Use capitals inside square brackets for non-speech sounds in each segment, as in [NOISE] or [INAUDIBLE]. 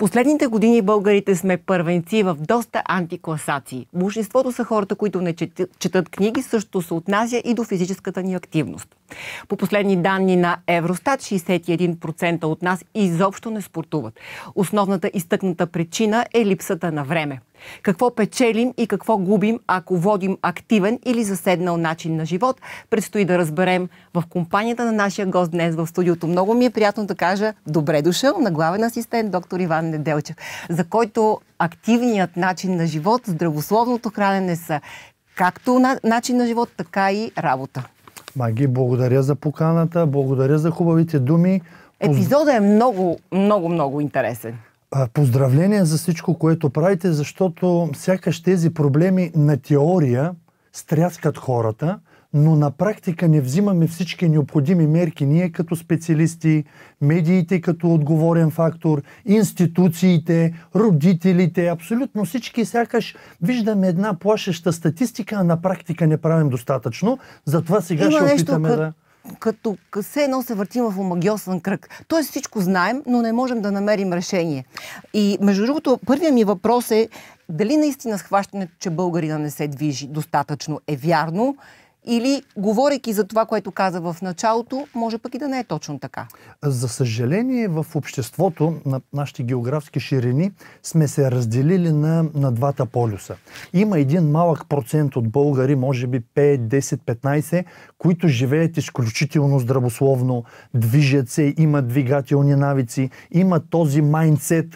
последните години българите сме първенци в доста антикласации. Мужеството са хората, които не четат книги, също се отнася и до физическата ни активност. По последни данни на Евростат, 61% от нас изобщо не спортуват. Основната изтъкната причина е липсата на време. Какво печелим и какво губим, ако водим активен или заседнал начин на живот, предстои да разберем в компанията на нашия гост днес в студиото. Много ми е приятно да кажа добре дошъл на главен асистент доктор Иван Неделчев, за който активният начин на живот, здравословното хранене са както начин на живот, така и работа. Маги, благодаря за поканата, благодаря за хубавите думи. Епизодът е много, много, много интересен. Поздравления за всичко, което правите, защото сякаш тези проблеми на теория стряскат хората, но на практика не взимаме всички необходими мерки ние като специалисти, медиите като отговорен фактор, институциите, родителите, абсолютно всички сякаш виждаме една плашеща статистика, а на практика не правим достатъчно. Затова сега Има ще опитаме нещо, да като все едно се въртим в омагиосен кръг. Тоест всичко знаем, но не можем да намерим решение. И между другото, първият ми въпрос е дали наистина схващането, че българина не се движи достатъчно е вярно или, говорейки за това, което каза в началото, може пък и да не е точно така. За съжаление, в обществото на нашите географски ширини сме се разделили на, на двата полюса. Има един малък процент от българи, може би 5, 10, 15, които живеят изключително здравословно, движат се, имат двигателни навици, имат този майндсет,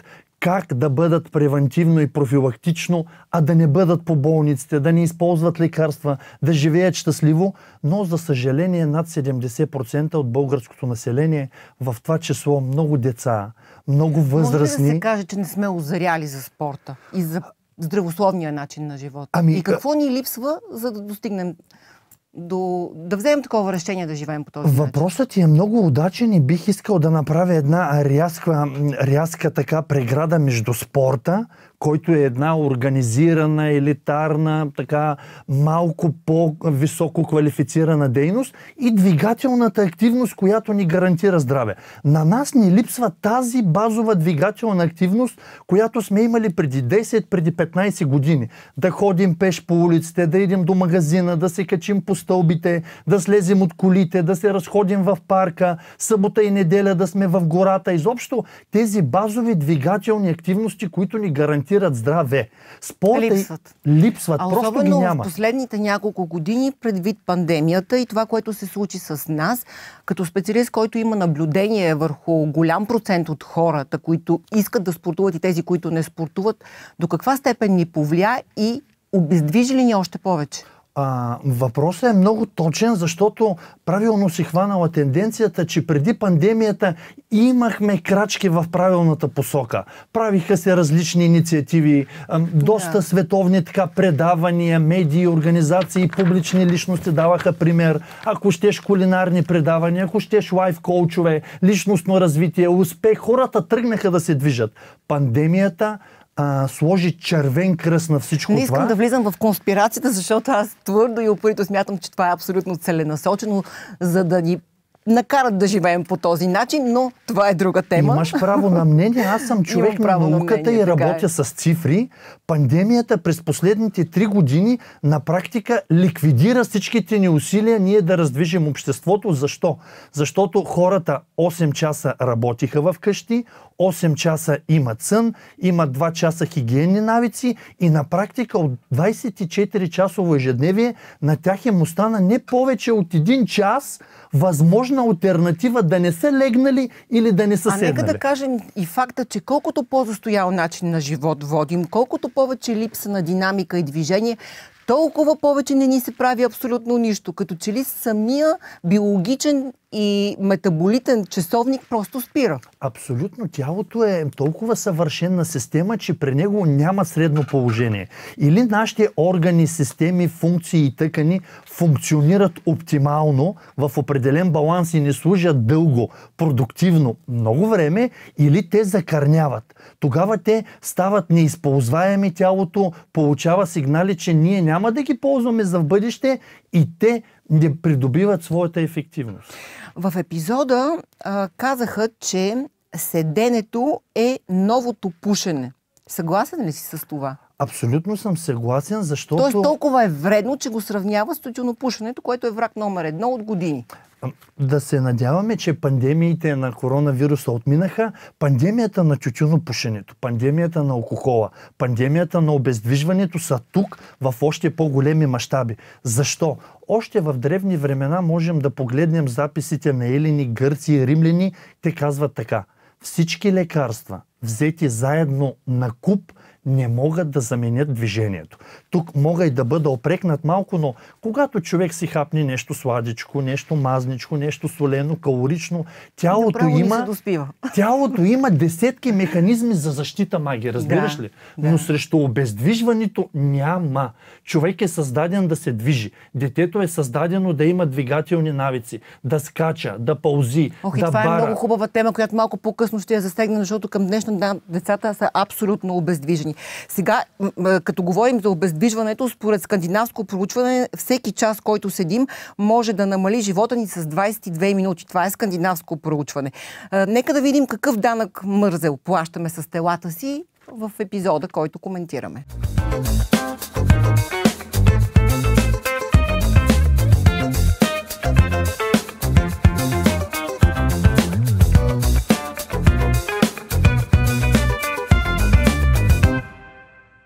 как да бъдат превентивно и профилактично, а да не бъдат по болниците, да не използват лекарства, да живеят щастливо, но за съжаление над 70% от българското население, в това число много деца, много възрастни. Може ли да се каже, че не сме озаряли за спорта и за здравословния начин на живота? Ами, и какво ни липсва, за да достигнем до, да вземем такова решение да живеем по този начин. Въпросът ти е много удачен и бих искал да направя една рязка, рязка така преграда между спорта, който е една организирана, елитарна, така малко по-високо квалифицирана дейност и двигателната активност, която ни гарантира здраве. На нас ни липсва тази базова двигателна активност, която сме имали преди 10, преди 15 години. Да ходим пеш по улиците, да идем до магазина, да се качим по стълбите, да слезем от колите, да се разходим в парка, събота и неделя да сме в гората. Изобщо тези базови двигателни активности, които ни гарантират инвестират здраве. Спорта липсват. липсват. А просто особено ги няма. в последните няколко години, предвид пандемията и това, което се случи с нас, като специалист, който има наблюдение върху голям процент от хората, които искат да спортуват и тези, които не спортуват, до каква степен ни повлия и обездвижи ли ни още повече? А, въпросът е много точен, защото правилно си хванала тенденцията, че преди пандемията имахме крачки в правилната посока. Правиха се различни инициативи, доста да. световни така предавания, медии, организации, публични личности даваха пример. Ако щеш кулинарни предавания, ако щеш лайф коучове, личностно развитие, успех, хората тръгнаха да се движат. Пандемията а, сложи червен кръст на всичко не това. Не искам да влизам в конспирацията, защото аз твърдо и упорито смятам, че това е абсолютно целенасочено, за да ни накарат да живеем по този начин, но това е друга тема. Имаш право на мнение. Аз съм [LAUGHS] човек на науката на и е. работя е. с цифри. Пандемията през последните три години на практика ликвидира всичките ни усилия ние да раздвижим обществото. Защо? Защото хората 8 часа работиха в къщи, 8 часа имат сън, имат 2 часа хигиенни навици и на практика от 24 часово ежедневие на тях им остана не повече от 1 час, възможна альтернатива да не са легнали или да не са седнали. А нека да кажем и факта, че колкото по-застоял начин на живот водим, колкото повече липса на динамика и движение, толкова повече не ни се прави абсолютно нищо. Като че ли самия биологичен и метаболитен часовник просто спира. Абсолютно. Тялото е толкова съвършена система, че при него няма средно положение. Или нашите органи, системи, функции и тъкани функционират оптимално в определен баланс и не служат дълго, продуктивно, много време, или те закърняват. Тогава те стават неизползваеми тялото, получава сигнали, че ние няма няма да ги ползваме за в бъдеще и те не придобиват своята ефективност. В епизода а, казаха, че седенето е новото пушене. Съгласен ли си с това? Абсолютно съм съгласен, защото... Тоест толкова е вредно, че го сравнява с тютюнопушенето, което е враг номер едно от години. Да се надяваме, че пандемиите на коронавируса отминаха. Пандемията на тютюнопушенето, пандемията на алкохола, пандемията на обездвижването са тук в още по-големи мащаби. Защо? Още в древни времена можем да погледнем записите на Елини, гърци и римляни. Те казват така. Всички лекарства, взети заедно на куп, не могат да заменят движението. Тук мога и да бъда опрекнат малко, но когато човек си хапне нещо сладичко, нещо мазничко, нещо солено, калорично, тялото има, [LAUGHS] тялото има десетки механизми за защита маги, разбираш да, ли? Да. Но срещу обездвижването няма. Човек е създаден да се движи. Детето е създадено да има двигателни навици, да скача, да пълзи, Ох, да това е бара. е много хубава тема, която малко по-късно ще я засегне, защото към днешна децата са абсолютно обездвижени. Сега, като говорим за обездвижването, според скандинавско проучване, всеки час, който седим, може да намали живота ни с 22 минути. Това е скандинавско проучване. Нека да видим какъв данък мързел плащаме с телата си в епизода, който коментираме. Thank